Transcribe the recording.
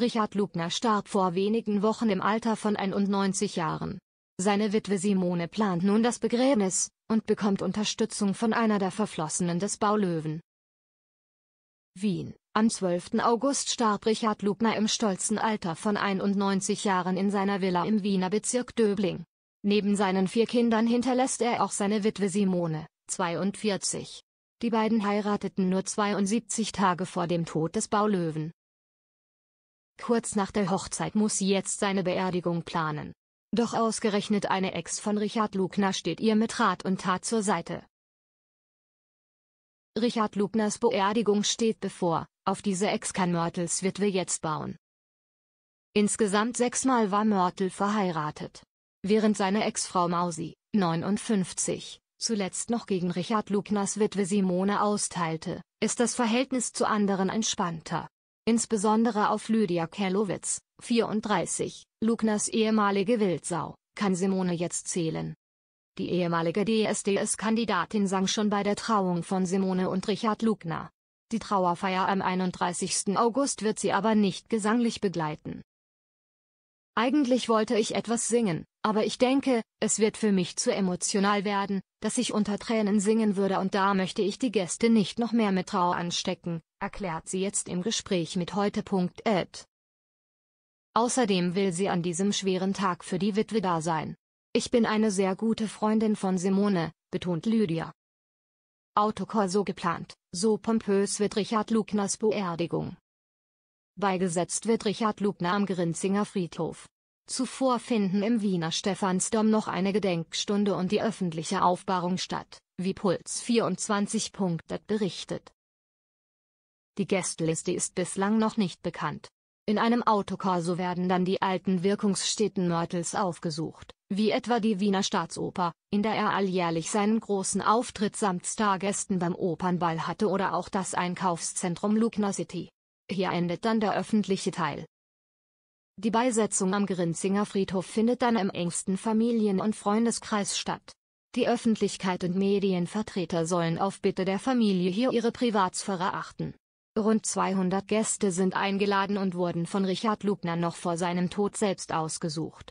Richard Lugner starb vor wenigen Wochen im Alter von 91 Jahren. Seine Witwe Simone plant nun das Begräbnis und bekommt Unterstützung von einer der Verflossenen des Baulöwen. Wien. Am 12. August starb Richard Lugner im stolzen Alter von 91 Jahren in seiner Villa im Wiener Bezirk Döbling. Neben seinen vier Kindern hinterlässt er auch seine Witwe Simone, 42. Die beiden heirateten nur 72 Tage vor dem Tod des Baulöwen. Kurz nach der Hochzeit muss sie jetzt seine Beerdigung planen. Doch ausgerechnet eine Ex von Richard Lugner steht ihr mit Rat und Tat zur Seite. Richard Lugners Beerdigung steht bevor, auf diese Ex kann Mörtels Witwe jetzt bauen. Insgesamt sechsmal war Mörtel verheiratet. Während seine Ex-Frau Mausi, 59, zuletzt noch gegen Richard Lugners Witwe Simone austeilte, ist das Verhältnis zu anderen entspannter. Insbesondere auf Lydia Kellowitz, 34, Lugners ehemalige Wildsau, kann Simone jetzt zählen. Die ehemalige DSDS-Kandidatin sang schon bei der Trauung von Simone und Richard Lugner. Die Trauerfeier am 31. August wird sie aber nicht gesanglich begleiten. Eigentlich wollte ich etwas singen, aber ich denke, es wird für mich zu emotional werden, dass ich unter Tränen singen würde und da möchte ich die Gäste nicht noch mehr mit Trauer anstecken, erklärt sie jetzt im Gespräch mit heute.ed. Außerdem will sie an diesem schweren Tag für die Witwe da sein. Ich bin eine sehr gute Freundin von Simone, betont Lydia. Autokor so geplant, so pompös wird Richard Lugners Beerdigung. Beigesetzt wird Richard Lugner am Grinzinger Friedhof. Zuvor finden im Wiener Stephansdom noch eine Gedenkstunde und die öffentliche Aufbahrung statt, wie Puls 24.dat berichtet. Die Gästeliste ist bislang noch nicht bekannt. In einem Autokorso werden dann die alten Wirkungsstätten Mörtels aufgesucht, wie etwa die Wiener Staatsoper, in der er alljährlich seinen großen Auftritt samt Stargästen beim Opernball hatte oder auch das Einkaufszentrum Lugner City. Hier endet dann der öffentliche Teil. Die Beisetzung am Grinzinger Friedhof findet dann im engsten Familien- und Freundeskreis statt. Die Öffentlichkeit und Medienvertreter sollen auf Bitte der Familie hier ihre Privatsphäre achten. Rund 200 Gäste sind eingeladen und wurden von Richard Lugner noch vor seinem Tod selbst ausgesucht.